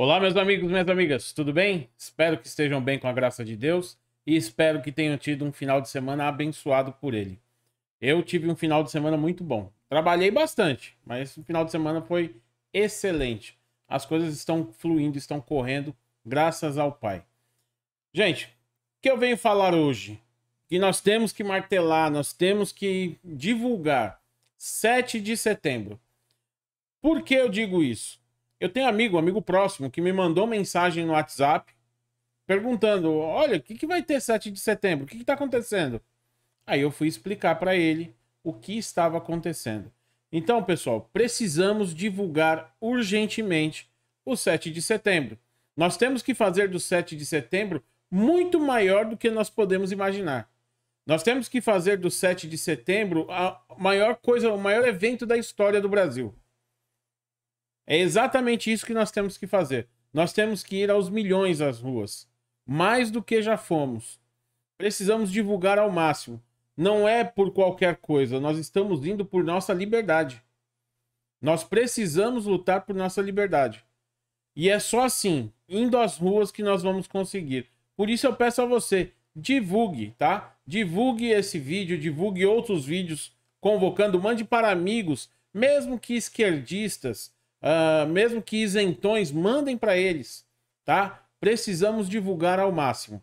Olá, meus amigos, minhas amigas, tudo bem? Espero que estejam bem com a graça de Deus e espero que tenham tido um final de semana abençoado por Ele. Eu tive um final de semana muito bom. Trabalhei bastante, mas o final de semana foi excelente. As coisas estão fluindo, estão correndo, graças ao Pai. Gente, o que eu venho falar hoje? Que nós temos que martelar, nós temos que divulgar. 7 de setembro. Por que eu digo isso? Eu tenho um amigo, um amigo próximo, que me mandou mensagem no WhatsApp perguntando: olha, o que, que vai ter 7 de setembro? O que está acontecendo? Aí eu fui explicar para ele o que estava acontecendo. Então, pessoal, precisamos divulgar urgentemente o 7 de setembro. Nós temos que fazer do 7 de setembro muito maior do que nós podemos imaginar. Nós temos que fazer do 7 de setembro a maior coisa, o maior evento da história do Brasil. É exatamente isso que nós temos que fazer. Nós temos que ir aos milhões às ruas, mais do que já fomos. Precisamos divulgar ao máximo. Não é por qualquer coisa, nós estamos indo por nossa liberdade. Nós precisamos lutar por nossa liberdade. E é só assim, indo às ruas, que nós vamos conseguir. Por isso eu peço a você, divulgue, tá? Divulgue esse vídeo, divulgue outros vídeos convocando, mande para amigos, mesmo que esquerdistas, Uh, mesmo que isentões, mandem para eles, tá? Precisamos divulgar ao máximo.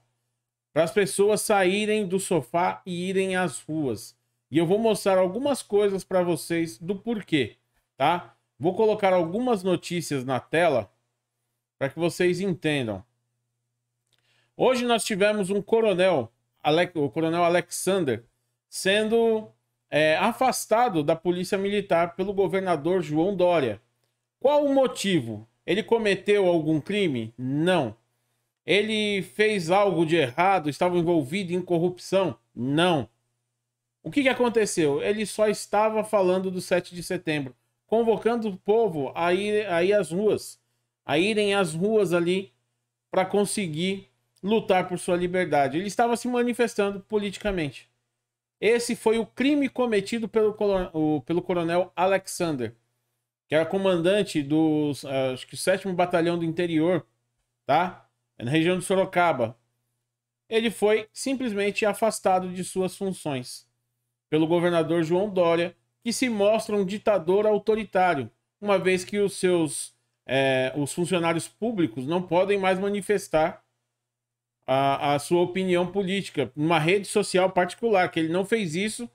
Para as pessoas saírem do sofá e irem às ruas. E eu vou mostrar algumas coisas para vocês do porquê, tá? Vou colocar algumas notícias na tela para que vocês entendam. Hoje nós tivemos um coronel, o coronel Alexander, sendo é, afastado da polícia militar pelo governador João Dória qual o motivo? Ele cometeu algum crime? Não. Ele fez algo de errado? Estava envolvido em corrupção? Não. O que, que aconteceu? Ele só estava falando do 7 de setembro, convocando o povo a ir, a ir às ruas, a irem às ruas ali para conseguir lutar por sua liberdade. Ele estava se manifestando politicamente. Esse foi o crime cometido pelo, pelo coronel Alexander que era comandante do acho que, 7 Batalhão do Interior, tá? É na região de Sorocaba. Ele foi simplesmente afastado de suas funções pelo governador João Dória, que se mostra um ditador autoritário, uma vez que os seus é, os funcionários públicos não podem mais manifestar a, a, sua opinião política numa rede social particular, que ele não fez isso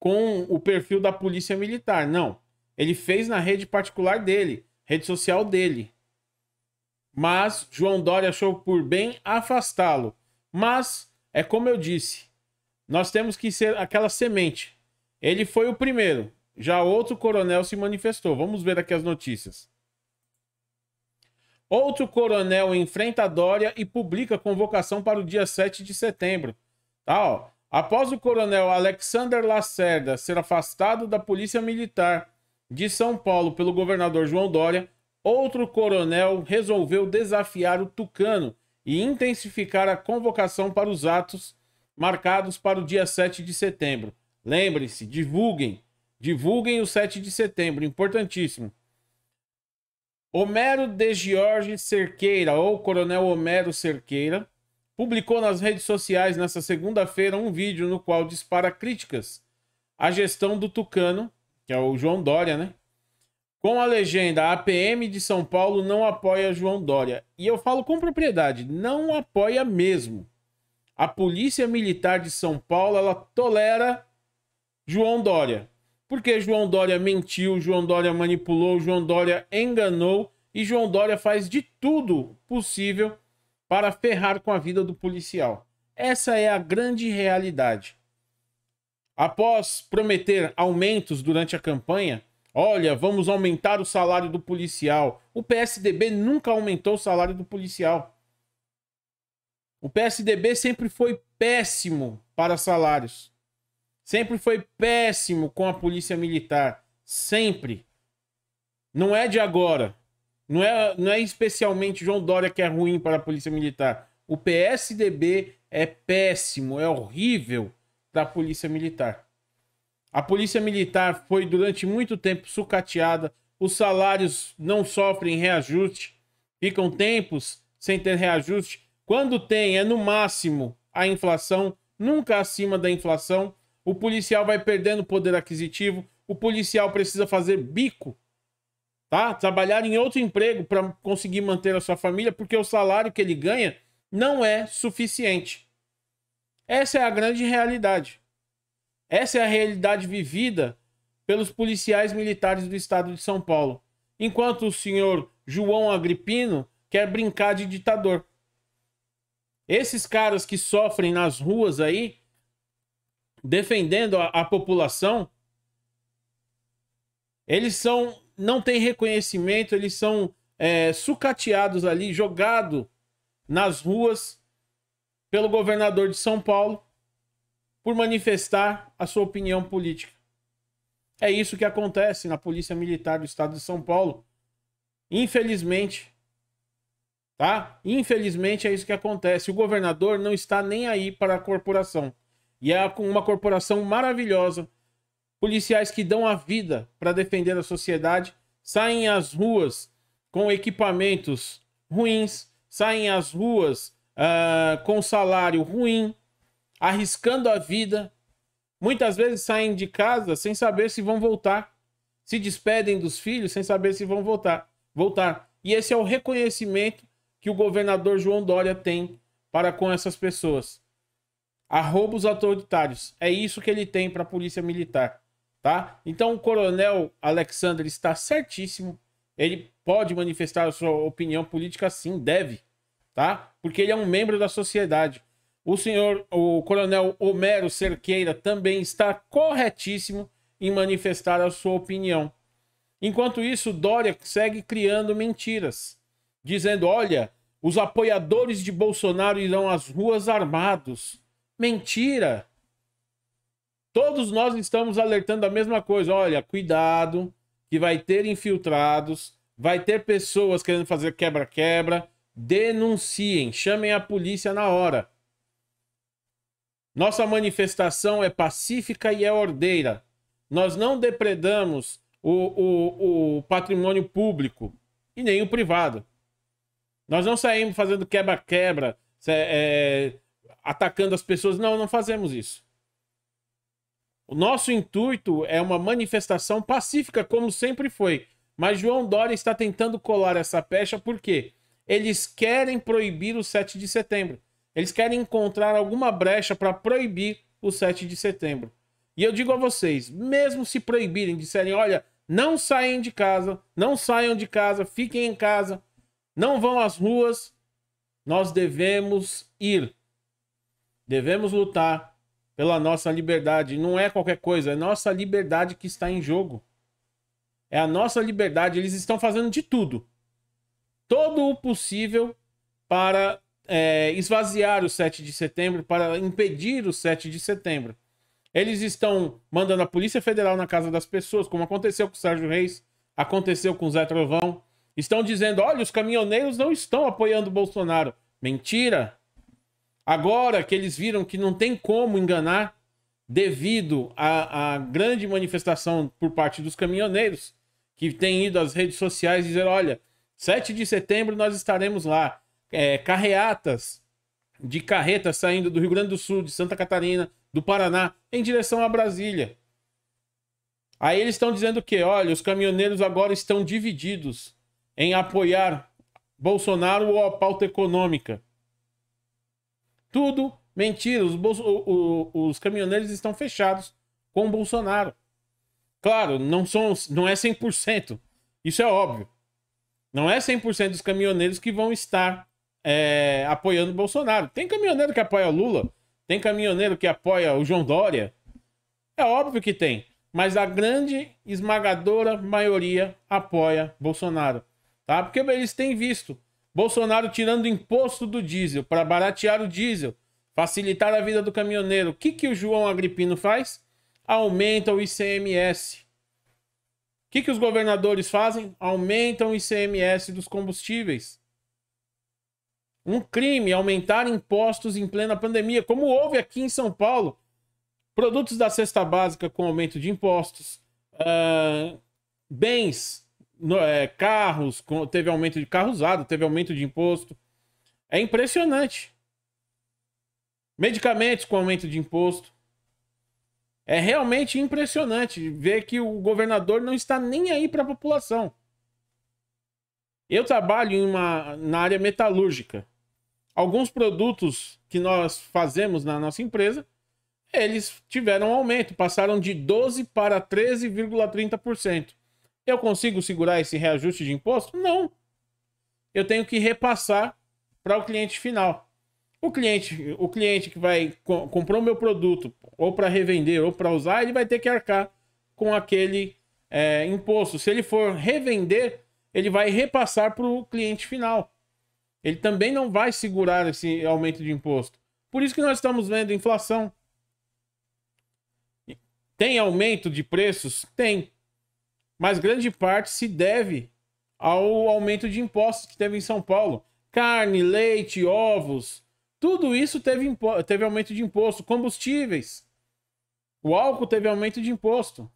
com o perfil da polícia militar, não. Ele fez na rede particular dele, rede social dele. Mas João Dória achou por bem afastá-lo. Mas, é como eu disse, nós temos que ser aquela semente. Ele foi o primeiro. Já outro coronel se manifestou. Vamos ver aqui as notícias. Outro coronel enfrenta Dória e publica convocação para o dia 7 de setembro. Tá, ó. Após o coronel Alexander Lacerda ser afastado da Polícia Militar de São Paulo pelo governador João Dória, outro coronel resolveu desafiar o Tucano e intensificar a convocação para os atos marcados para o dia 7 de setembro. Lembre-se, divulguem, divulguem o 7 de setembro, importantíssimo. Homero de Jorge Cerqueira, ou Coronel Homero Cerqueira, publicou nas redes sociais nesta segunda-feira um vídeo no qual dispara críticas à gestão do Tucano que é o João Dória, né? Com a legenda, a PM de São Paulo não apoia João Dória. E eu falo com propriedade, não apoia mesmo. A Polícia Militar de São Paulo, ela tolera João Dória. Porque João Dória mentiu, João Dória manipulou, João Dória enganou e João Dória faz de tudo possível para ferrar com a vida do policial. Essa é a grande realidade. Após prometer aumentos durante a campanha, olha, vamos aumentar o salário do policial. O PSDB nunca aumentou o salário do policial. O PSDB sempre foi péssimo para salários. Sempre foi péssimo com a polícia militar. Sempre. Não é de agora. Não é, não é especialmente João Dória que é ruim para a polícia militar. O PSDB é péssimo, é horrível da Polícia Militar. A Polícia Militar foi durante muito tempo sucateada, os salários não sofrem reajuste, ficam tempos sem ter reajuste. Quando tem, é no máximo a inflação, nunca acima da inflação. O policial vai perdendo poder aquisitivo, o policial precisa fazer bico, tá? Trabalhar em outro emprego para conseguir manter a sua família, porque o salário que ele ganha não é suficiente. Essa é a grande realidade. Essa é a realidade vivida pelos policiais militares do estado de São Paulo. Enquanto o senhor João Agripino quer brincar de ditador. Esses caras que sofrem nas ruas aí, defendendo a, a população, eles são não têm reconhecimento, eles são é, sucateados ali, jogados nas ruas pelo governador de São Paulo por manifestar a sua opinião política. É isso que acontece na Polícia Militar do Estado de São Paulo. Infelizmente, tá? Infelizmente é isso que acontece. O governador não está nem aí para a corporação. E é uma corporação maravilhosa. Policiais que dão a vida para defender a sociedade saem às ruas com equipamentos ruins, saem às ruas uh, com salário ruim, arriscando a vida. Muitas vezes saem de casa sem saber se vão voltar. Se despedem dos filhos sem saber se vão voltar. voltar. E esse é o reconhecimento que o governador João Dória tem para com essas pessoas. os autoritários. É isso que ele tem para a polícia militar. Tá? Então o coronel Alexandre está certíssimo. Ele pode manifestar a sua opinião política, sim, deve tá? Porque ele é um membro da sociedade. O senhor, o coronel Homero Cerqueira também está corretíssimo em manifestar a sua opinião. Enquanto isso, Dória segue criando mentiras, dizendo: olha, os apoiadores de Bolsonaro irão às ruas armados. Mentira! Todos nós estamos alertando a mesma coisa. Olha, cuidado, que vai ter infiltrados, vai ter pessoas querendo fazer quebra-quebra, Denunciem, chamem a polícia na hora. Nossa manifestação é pacífica e é ordeira. Nós não depredamos o, o, o patrimônio público e nem o privado. Nós não saímos fazendo quebra-quebra, é, atacando as pessoas. Não, não fazemos isso. O nosso intuito é uma manifestação pacífica, como sempre foi. Mas João Dória está tentando colar essa pecha, por quê? eles querem proibir o 7 de setembro. Eles querem encontrar alguma brecha para proibir o 7 de setembro. E eu digo a vocês, mesmo se proibirem, disserem, olha, não saem de casa, não saiam de casa, fiquem em casa, não vão às ruas, nós devemos ir. Devemos lutar pela nossa liberdade. Não é qualquer coisa, é nossa liberdade que está em jogo. É a nossa liberdade. Eles estão fazendo de tudo todo o possível para é, esvaziar o 7 de setembro, para impedir o 7 de setembro. Eles estão mandando a Polícia Federal na casa das pessoas, como aconteceu com o Sérgio Reis, aconteceu com o Zé Trovão. Estão dizendo: olha, os caminhoneiros não estão apoiando o Bolsonaro. Mentira! Agora que eles viram que não tem como enganar, devido à, à grande manifestação por parte dos caminhoneiros, que tem ido às redes sociais dizer: olha, 7 de setembro nós estaremos lá. É, carreatas de carretas saindo do Rio Grande do Sul, de Santa Catarina, do Paraná, em direção a Brasília. Aí eles estão dizendo que, olha, os caminhoneiros agora estão divididos em apoiar Bolsonaro ou a pauta econômica. Tudo mentira. Os, bolso, o, o, os caminhoneiros estão fechados com Bolsonaro. Claro, não, são, não é 100%. Isso é óbvio. Não é 100% dos caminhoneiros que vão estar é, apoiando o Bolsonaro. Tem caminhoneiro que apoia o Lula, tem caminhoneiro que apoia o João Dória. É óbvio que tem, mas a grande esmagadora maioria apoia Bolsonaro, tá? Porque eles têm visto Bolsonaro tirando imposto do diesel para baratear o diesel, facilitar a vida do caminhoneiro. O que que o João Agripino faz? Aumenta o ICMS que, que os governadores fazem? Aumentam o ICMS dos combustíveis. Um crime aumentar impostos em plena pandemia, como houve aqui em São Paulo. Produtos da cesta básica com aumento de impostos, uh, bens, no, é, carros, com, teve aumento de carro usado, teve aumento de imposto. É impressionante. Medicamentos com aumento de imposto. É realmente impressionante ver que o governador não está nem aí para a população. Eu trabalho em uma, na área metalúrgica. Alguns produtos que nós fazemos na nossa empresa, eles tiveram aumento, passaram de 12 para 13,30%. Eu consigo segurar esse reajuste de imposto? Não. Eu tenho que repassar para o cliente final. O cliente, o cliente que vai comprou o meu produto ou para revender ou para usar, ele vai ter que arcar com aquele é, imposto. Se ele for revender, ele vai repassar para o cliente final. Ele também não vai segurar esse aumento de imposto. Por isso que nós estamos vendo inflação. Tem aumento de preços? Tem. Mas grande parte se deve ao aumento de impostos que teve em São Paulo. Carne, leite, ovos, tudo isso teve, teve aumento de imposto. Combustíveis. O álcool teve aumento de imposto.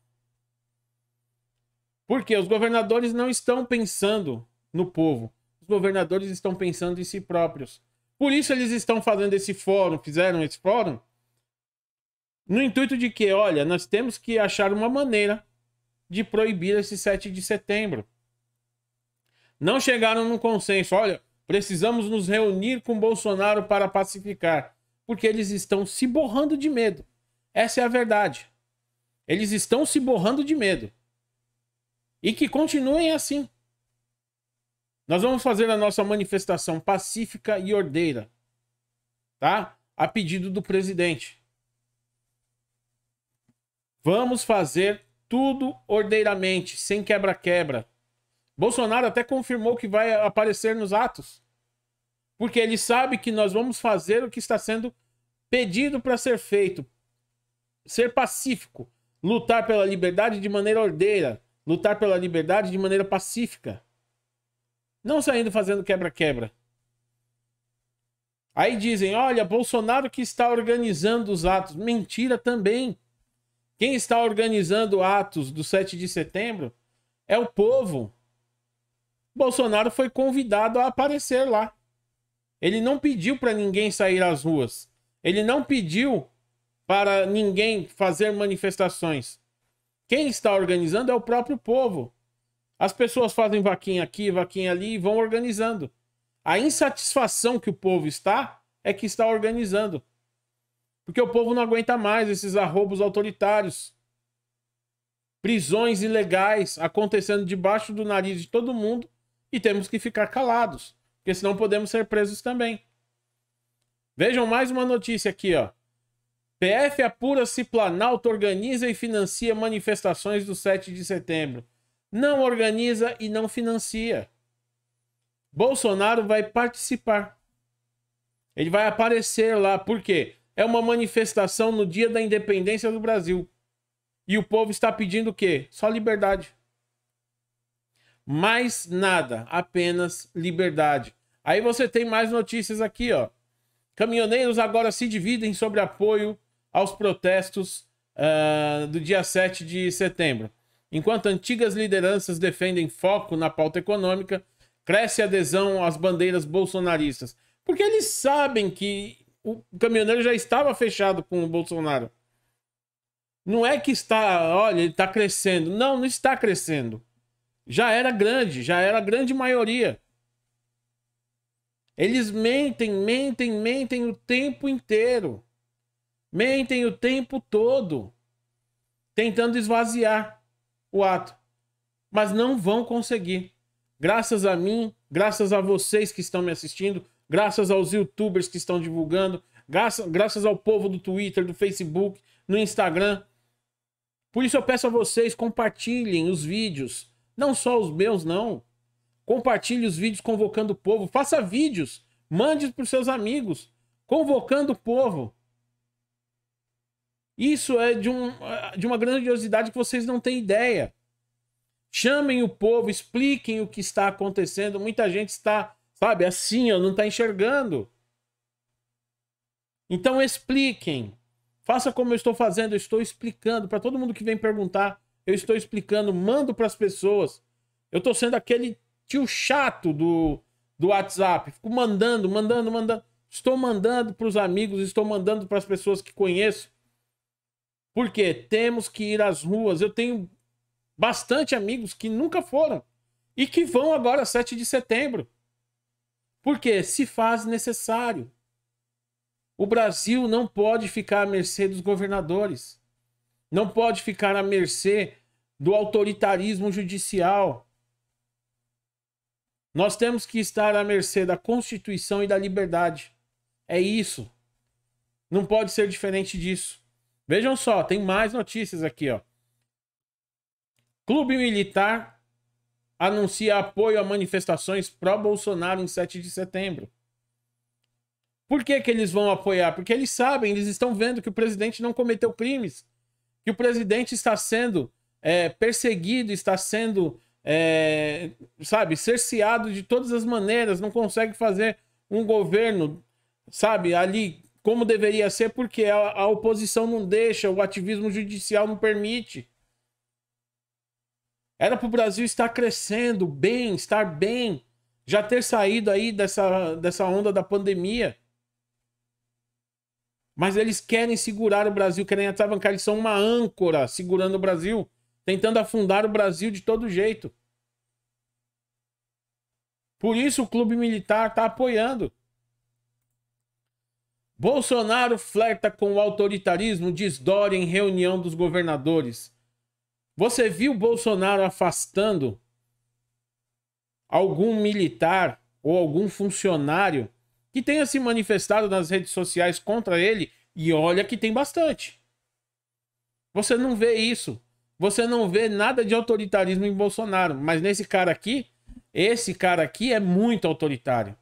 Porque os governadores não estão pensando no povo. Os governadores estão pensando em si próprios. Por isso eles estão fazendo esse fórum, fizeram esse fórum, no intuito de que, olha, nós temos que achar uma maneira de proibir esse 7 de setembro. Não chegaram num consenso, olha, Precisamos nos reunir com Bolsonaro para pacificar, porque eles estão se borrando de medo. Essa é a verdade. Eles estão se borrando de medo. E que continuem assim. Nós vamos fazer a nossa manifestação pacífica e ordeira, tá? A pedido do presidente. Vamos fazer tudo ordeiramente, sem quebra-quebra, Bolsonaro até confirmou que vai aparecer nos atos. Porque ele sabe que nós vamos fazer o que está sendo pedido para ser feito. Ser pacífico, lutar pela liberdade de maneira ordeira, lutar pela liberdade de maneira pacífica. Não saindo fazendo quebra-quebra. Aí dizem: olha, Bolsonaro que está organizando os atos. Mentira também. Quem está organizando atos do 7 de setembro é o povo. Bolsonaro foi convidado a aparecer lá. Ele não pediu para ninguém sair às ruas. Ele não pediu para ninguém fazer manifestações. Quem está organizando é o próprio povo. As pessoas fazem vaquinha aqui, vaquinha ali e vão organizando. A insatisfação que o povo está é que está organizando. Porque o povo não aguenta mais esses arrobos autoritários. Prisões ilegais acontecendo debaixo do nariz de todo mundo e temos que ficar calados, porque senão podemos ser presos também. Vejam mais uma notícia aqui, ó. PF apura se Planalto organiza e financia manifestações do 7 de setembro. Não organiza e não financia. Bolsonaro vai participar. Ele vai aparecer lá, porque é uma manifestação no dia da independência do Brasil. E o povo está pedindo o quê? Só liberdade. Mais nada, apenas liberdade. Aí você tem mais notícias aqui, ó. Caminhoneiros agora se dividem sobre apoio aos protestos uh, do dia 7 de setembro. Enquanto antigas lideranças defendem foco na pauta econômica, cresce adesão às bandeiras bolsonaristas. Porque eles sabem que o caminhoneiro já estava fechado com o Bolsonaro. Não é que está, olha, ele está crescendo. Não, não está crescendo. Já era grande, já era a grande maioria. Eles mentem, mentem, mentem o tempo inteiro. Mentem o tempo todo. Tentando esvaziar o ato. Mas não vão conseguir. Graças a mim, graças a vocês que estão me assistindo, graças aos youtubers que estão divulgando, graças, graças ao povo do Twitter, do Facebook, no Instagram. Por isso eu peço a vocês, compartilhem os vídeos não só os meus, não. Compartilhe os vídeos convocando o povo. Faça vídeos. Mande para os seus amigos. Convocando o povo. Isso é de, um, de uma grandiosidade que vocês não têm ideia. Chamem o povo, expliquem o que está acontecendo. Muita gente está, sabe, assim, não está enxergando. Então expliquem. Faça como eu estou fazendo, eu estou explicando para todo mundo que vem perguntar. Eu estou explicando, mando para as pessoas. Eu estou sendo aquele tio chato do, do WhatsApp. Fico mandando, mandando, mandando. Estou mandando para os amigos, estou mandando para as pessoas que conheço. Porque temos que ir às ruas. Eu tenho bastante amigos que nunca foram e que vão agora 7 de setembro. Porque se faz necessário. O Brasil não pode ficar à mercê dos governadores. Não pode ficar à mercê do autoritarismo judicial. Nós temos que estar à mercê da Constituição e da liberdade. É isso. Não pode ser diferente disso. Vejam só, tem mais notícias aqui, ó. Clube Militar anuncia apoio a manifestações pró-Bolsonaro em 7 de setembro. Por que, que eles vão apoiar? Porque eles sabem, eles estão vendo que o presidente não cometeu crimes que o presidente está sendo é, perseguido, está sendo, é, sabe, cerceado de todas as maneiras, não consegue fazer um governo, sabe, ali como deveria ser, porque a, a oposição não deixa, o ativismo judicial não permite. Era para o Brasil estar crescendo bem, estar bem, já ter saído aí dessa, dessa onda da pandemia. Mas eles querem segurar o Brasil, querem atravancar. Eles são uma âncora segurando o Brasil, tentando afundar o Brasil de todo jeito. Por isso o clube militar está apoiando. Bolsonaro flerta com o autoritarismo, diz Dória em reunião dos governadores. Você viu Bolsonaro afastando algum militar ou algum funcionário que tenha se manifestado nas redes sociais contra ele, e olha que tem bastante. Você não vê isso. Você não vê nada de autoritarismo em Bolsonaro, mas nesse cara aqui, esse cara aqui é muito autoritário.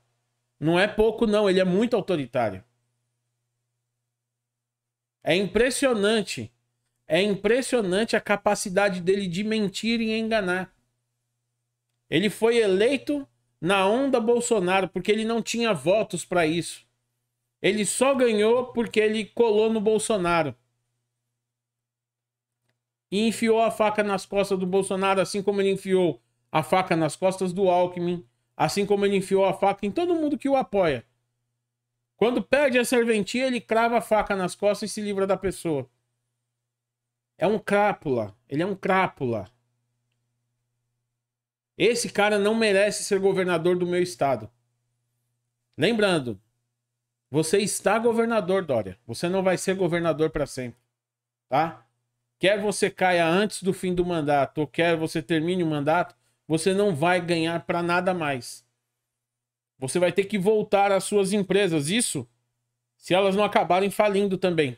Não é pouco, não, ele é muito autoritário. É impressionante. É impressionante a capacidade dele de mentir e enganar. Ele foi eleito na onda Bolsonaro, porque ele não tinha votos para isso. Ele só ganhou porque ele colou no Bolsonaro. E enfiou a faca nas costas do Bolsonaro, assim como ele enfiou a faca nas costas do Alckmin, assim como ele enfiou a faca em todo mundo que o apoia. Quando perde a serventia, ele crava a faca nas costas e se livra da pessoa. É um crápula. Ele é um crápula. Esse cara não merece ser governador do meu estado. Lembrando, você está governador, Dória. Você não vai ser governador para sempre, tá? Quer você caia antes do fim do mandato ou quer você termine o mandato, você não vai ganhar para nada mais. Você vai ter que voltar às suas empresas, isso se elas não acabarem falindo também.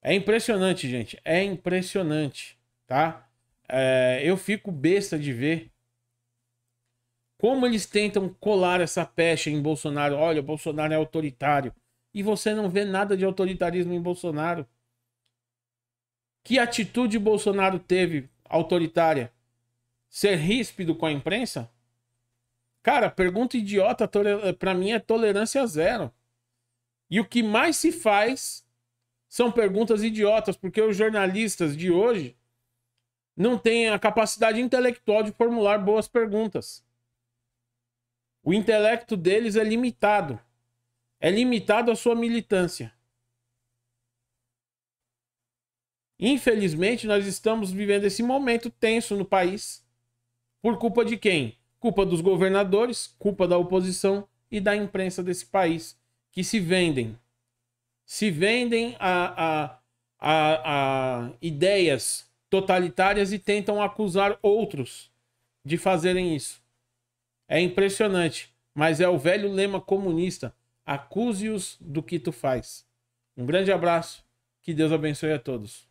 É impressionante, gente. É impressionante, tá? É, eu fico besta de ver como eles tentam colar essa pecha em Bolsonaro. Olha, Bolsonaro é autoritário. E você não vê nada de autoritarismo em Bolsonaro. Que atitude Bolsonaro teve autoritária? Ser ríspido com a imprensa? Cara, pergunta idiota para mim é tolerância zero. E o que mais se faz são perguntas idiotas, porque os jornalistas de hoje não tem a capacidade intelectual de formular boas perguntas. O intelecto deles é limitado. É limitado à sua militância. Infelizmente, nós estamos vivendo esse momento tenso no país. Por culpa de quem? Culpa dos governadores, culpa da oposição e da imprensa desse país, que se vendem. Se vendem a, a, a, a ideias totalitárias e tentam acusar outros de fazerem isso. É impressionante, mas é o velho lema comunista: acuse-os do que tu faz. Um grande abraço, que Deus abençoe a todos.